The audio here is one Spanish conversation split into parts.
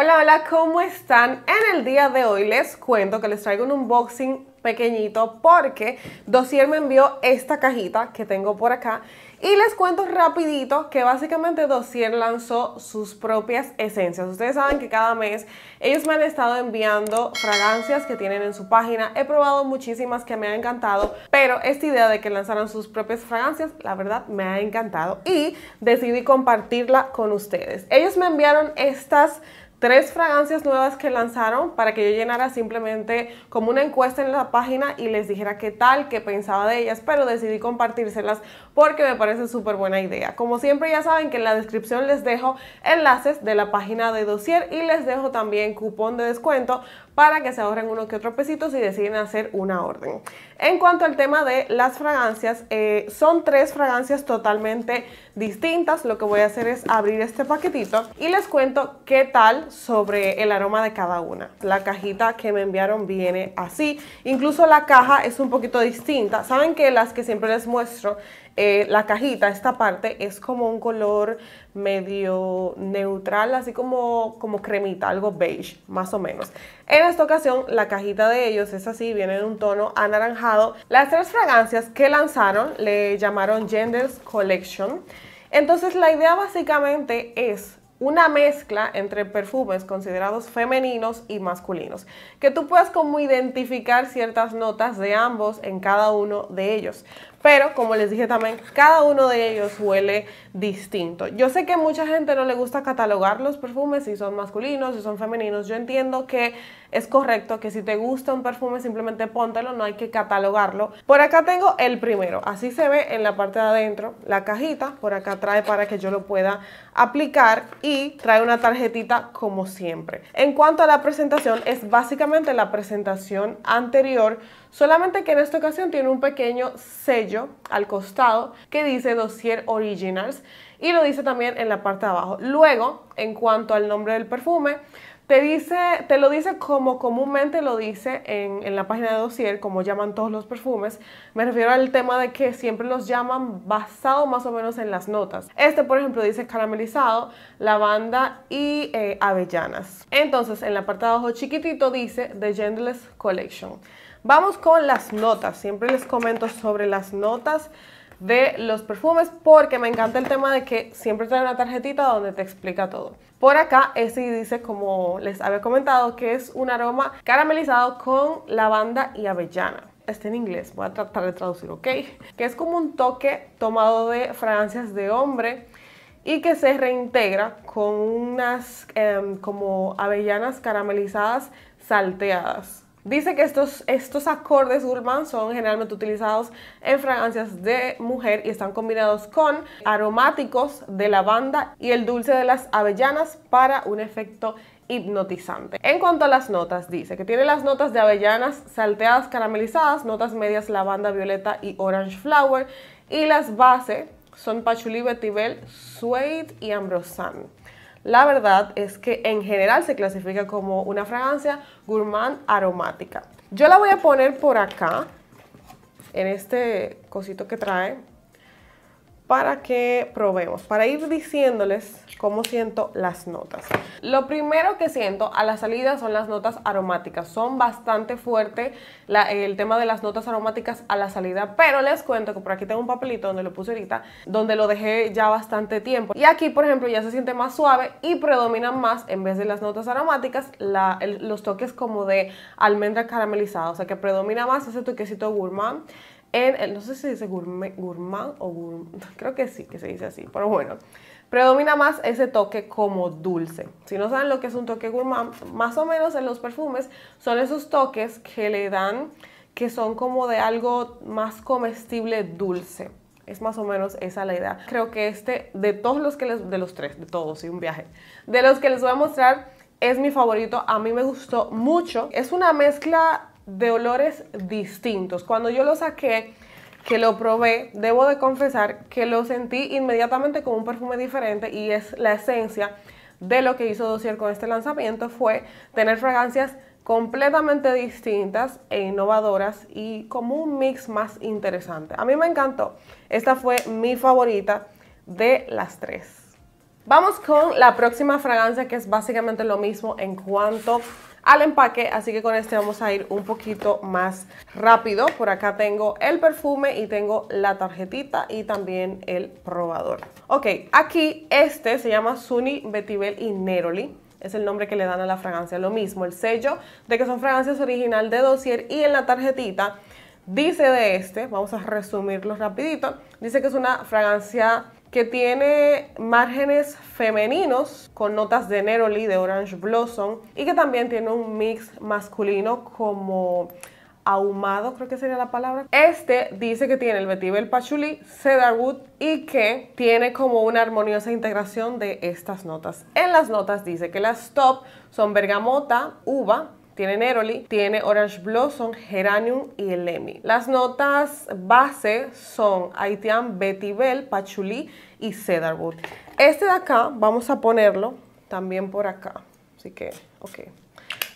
Hola, hola, ¿cómo están? En el día de hoy les cuento que les traigo un unboxing pequeñito porque Dossier me envió esta cajita que tengo por acá y les cuento rapidito que básicamente Dossier lanzó sus propias esencias. Ustedes saben que cada mes ellos me han estado enviando fragancias que tienen en su página. He probado muchísimas que me han encantado, pero esta idea de que lanzaran sus propias fragancias, la verdad me ha encantado y decidí compartirla con ustedes. Ellos me enviaron estas tres fragancias nuevas que lanzaron para que yo llenara simplemente como una encuesta en la página y les dijera qué tal, qué pensaba de ellas, pero decidí compartírselas porque me parece súper buena idea. Como siempre ya saben que en la descripción les dejo enlaces de la página de dossier y les dejo también cupón de descuento para que se ahorren uno que otro pesitos si deciden hacer una orden. En cuanto al tema de las fragancias, eh, son tres fragancias totalmente distintas. Lo que voy a hacer es abrir este paquetito y les cuento qué tal sobre el aroma de cada una. La cajita que me enviaron viene así. Incluso la caja es un poquito distinta. Saben que las que siempre les muestro eh, la cajita, esta parte, es como un color medio neutral, así como, como cremita, algo beige, más o menos. En esta ocasión, la cajita de ellos es así, viene en un tono anaranjado. Las tres fragancias que lanzaron le llamaron Genders Collection. Entonces, la idea básicamente es una mezcla entre perfumes considerados femeninos y masculinos, que tú puedas como identificar ciertas notas de ambos en cada uno de ellos. Pero como les dije también, cada uno de ellos huele distinto. Yo sé que mucha gente no le gusta catalogar los perfumes si son masculinos, si son femeninos. Yo entiendo que es correcto que si te gusta un perfume simplemente póntelo, no hay que catalogarlo. Por acá tengo el primero, así se ve en la parte de adentro, la cajita, por acá trae para que yo lo pueda aplicar y trae una tarjetita como siempre. En cuanto a la presentación, es básicamente la presentación anterior, Solamente que en esta ocasión tiene un pequeño sello al costado que dice Dossier Originals y lo dice también en la parte de abajo. Luego, en cuanto al nombre del perfume, te, dice, te lo dice como comúnmente lo dice en, la página de dossier, como llaman todos los perfumes. Me refiero al tema de que siempre los llaman basado más o menos en las notas. Este, por ejemplo, dice caramelizado, lavanda y eh, avellanas. Entonces, en la parte de abajo chiquitito dice The Gentlest Collection. Vamos con las notas. Siempre les comento sobre las notas de los perfumes porque me encanta el tema de que siempre trae una tarjetita donde te explica todo. Por acá, este dice, como les había comentado, que es un aroma caramelizado con lavanda y avellana. Este en inglés, voy a tratar de traducir, ¿ok? Que es como un toque tomado de fragancias de hombre y que se reintegra con unas em, como avellanas caramelizadas salteadas. Dice que estos, estos acordes Ullman son generalmente utilizados en fragancias de mujer y están combinados con aromáticos de lavanda y el dulce de las avellanas para un efecto hipnotizante. En cuanto a las notas, dice que tiene las notas de avellanas salteadas caramelizadas, notas medias lavanda, violeta y orange flower y las base son pachulí, betibel, suede y ambrosante. La verdad es que en general se clasifica como una fragancia gourmand aromática. Yo la voy a poner por acá, en este cosito que trae, para que probemos, para ir diciéndoles cómo siento las notas. Lo primero que siento a la salida son las notas aromáticas. Son bastante fuertes el tema de las notas aromáticas a la salida, pero les cuento que por aquí tengo un papelito donde lo puse ahorita, donde lo dejé ya bastante tiempo. Y aquí, por ejemplo, ya se siente más suave y predominan más, en vez de las notas aromáticas, los toques como de almendra caramelizada, o sea que predomina más ese toquecito gourmand en, no sé si se dice gourmet, gourmand o gourmand, creo que sí, que se dice así, pero bueno, predomina más ese toque como dulce. Si no saben lo que es un toque gourmand, más o menos en los perfumes son esos toques que le dan, que son como de algo más comestible dulce. Es más o menos esa la idea. Creo que este, de todos los que les, de los tres, de todos, sí, un viaje, de los que les voy a mostrar, es mi favorito, a mí me gustó mucho. Es una mezcla de olores distintos. Cuando yo lo saqué, que lo probé, debo de confesar que lo sentí inmediatamente con un perfume diferente y es la esencia de lo que hizo Dossier con este lanzamiento fue tener fragancias completamente distintas e innovadoras y como un mix más interesante. A mí me encantó. Esta fue mi favorita de las tres. Vamos con la próxima fragancia que es básicamente lo mismo en cuanto al empaque, así que con este vamos a ir un poquito más rápido. Por acá tengo el perfume y tengo la tarjetita y también el probador. Ok, aquí este se llama Suni Betibel y Neroli es el nombre que le dan a la fragancia. Lo mismo, el sello de que son fragancias original de Dossier y en la tarjetita dice de este, vamos a resumirlo rapidito, dice que es una fragancia que tiene márgenes femeninos con notas de Neroli, de Orange Blossom y que también tiene un mix masculino como ahumado, creo que sería la palabra. Este dice que tiene el vetiver pachulí, cedarwood y que tiene como una armoniosa integración de estas notas. En las notas dice que las top son bergamota, uva, tiene Neroli, tiene Orange Blossom, Geranium y el Las notas base son Haitian, Betty Bell, Patchouli y Cedarwood. Este de acá vamos a ponerlo también por acá. Así que, ok,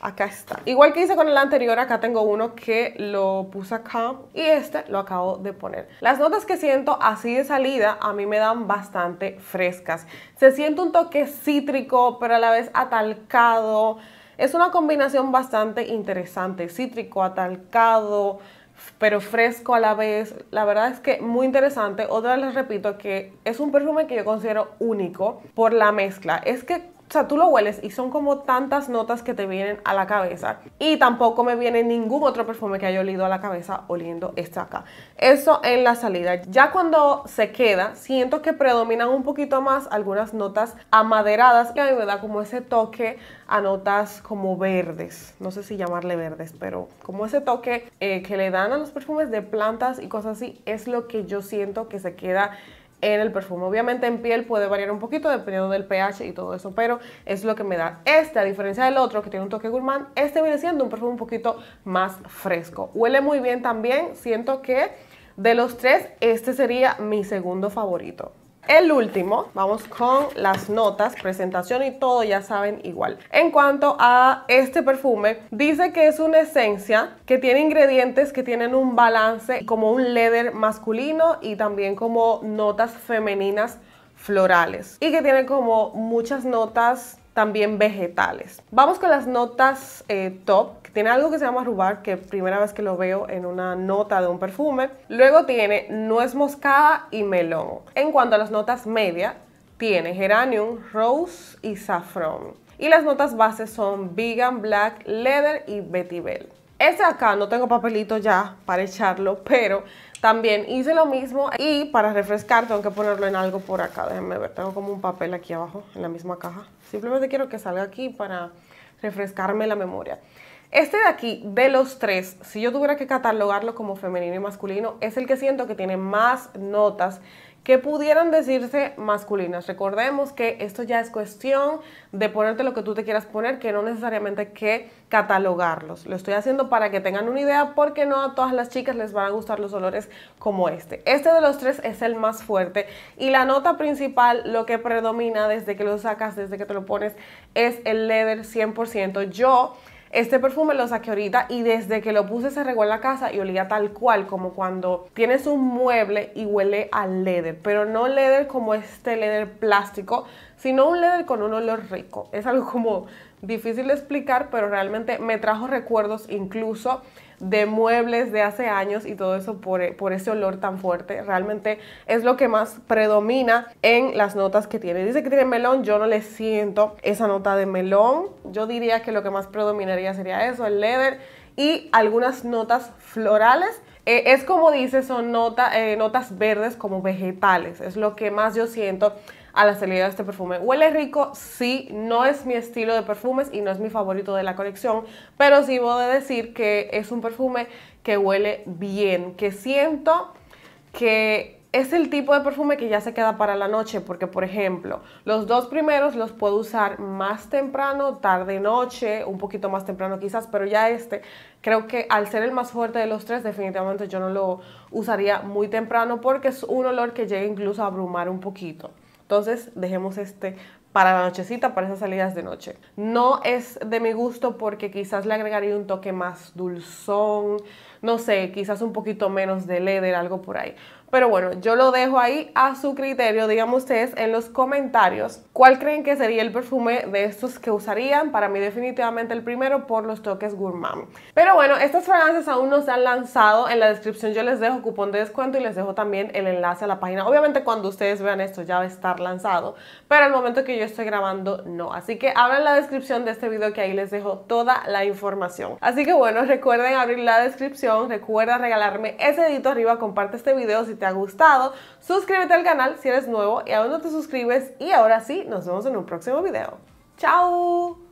acá está. Igual que hice con el anterior, acá tengo uno que lo puse acá y este lo acabo de poner. Las notas que siento así de salida a mí me dan bastante frescas. Se siente un toque cítrico, pero a la vez atalcado, es una combinación bastante interesante, cítrico, atalcado, pero fresco a la vez. La verdad es que muy interesante. Otra vez les repito que es un perfume que yo considero único por la mezcla. Es que o sea, tú lo hueles y son como tantas notas que te vienen a la cabeza. Y tampoco me viene ningún otro perfume que haya olido a la cabeza oliendo esta acá. Eso en la salida. Ya cuando se queda, siento que predominan un poquito más algunas notas amaderadas que a mí me da como ese toque a notas como verdes. No sé si llamarle verdes, pero como ese toque eh, que le dan a los perfumes de plantas y cosas así, es lo que yo siento que se queda en el perfume. Obviamente en piel puede variar un poquito dependiendo del pH y todo eso, pero es lo que me da. Este, a diferencia del otro que tiene un toque gourmand, este viene siendo un perfume un poquito más fresco. Huele muy bien también, siento que de los tres este sería mi segundo favorito el último, vamos con las notas, presentación y todo, ya saben, igual. En cuanto a este perfume, dice que es una esencia que tiene ingredientes que tienen un balance como un leather masculino y también como notas femeninas florales y que tiene como muchas notas también vegetales. Vamos con las notas eh, top, que tiene algo que se llama rubar, que primera vez que lo veo en una nota de un perfume. Luego tiene nuez moscada y melón. En cuanto a las notas media, tiene geranium, rose y saffron. Y las notas bases son vegan, black, leather y vetiver. Este acá no tengo papelito ya para echarlo, pero también hice lo mismo y para refrescar tengo que ponerlo en algo por acá. Déjenme ver, tengo como un papel aquí abajo en la misma caja. Simplemente quiero que salga aquí para refrescarme la memoria. Este de aquí, de los tres, si yo tuviera que catalogarlo como femenino y masculino, es el que siento que tiene más notas que pudieran decirse masculinas. Recordemos que esto ya es cuestión de ponerte lo que tú te quieras poner, que no necesariamente hay que catalogarlos. Lo estoy haciendo para que tengan una idea porque no a todas las chicas les van a gustar los olores como este. Este de los tres es el más fuerte y la nota principal, lo que predomina desde que lo sacas, desde que te lo pones, es el leather 100%. Yo este perfume lo saqué ahorita y desde que lo puse se regó en la casa y olía tal cual como cuando tienes un mueble y huele a leather, pero no leather como este leather plástico, sino un leather con un olor rico. Es algo como difícil de explicar, pero realmente me trajo recuerdos incluso de muebles de hace años y todo eso por, ese olor tan fuerte. Realmente es lo que más predomina en las notas que tiene. Dice que tiene melón, yo no le siento esa nota de melón. Yo diría que lo que más predominaría sería eso, el leather y algunas notas florales. Eh, es como dice, son eh, notas verdes como vegetales. Es lo que más yo siento a la salida de este perfume. Huele rico, sí, no es mi estilo de perfumes y no es mi favorito de la colección, pero sí voy a decir que es un perfume que huele bien, que siento que es el tipo de perfume que ya se queda para la noche, porque por ejemplo, los dos primeros los puedo usar más temprano, tarde noche, un poquito más temprano quizás, pero ya este creo que al ser el más fuerte de los tres, definitivamente yo no lo usaría muy temprano porque es un olor que llega incluso a abrumar un poquito. Entonces, dejemos este para la nochecita, para esas salidas de noche. No es de mi gusto porque quizás le agregaría un toque más dulzón, no sé, quizás un poquito menos de leather, algo por ahí. Pero bueno, yo lo dejo ahí a su criterio. Díganme ustedes en los comentarios cuál creen que sería el perfume de estos que usarían. Para mí definitivamente el primero por los toques gourmand. Pero bueno, estas fragancias aún no se han lanzado. En la descripción yo les dejo cupón de descuento y les dejo también el enlace a la página. Obviamente cuando ustedes vean esto ya va a estar lanzado. Pero al momento que yo estoy grabando no. Así que abran la descripción de este video que ahí les dejo toda la información. Así que bueno, recuerden abrir la descripción. Recuerda regalarme ese dedito arriba. Comparte este video si te ha gustado. Suscríbete al canal si eres nuevo y aún no te suscribes. Y ahora sí, nos vemos en un próximo video. ¡Chao!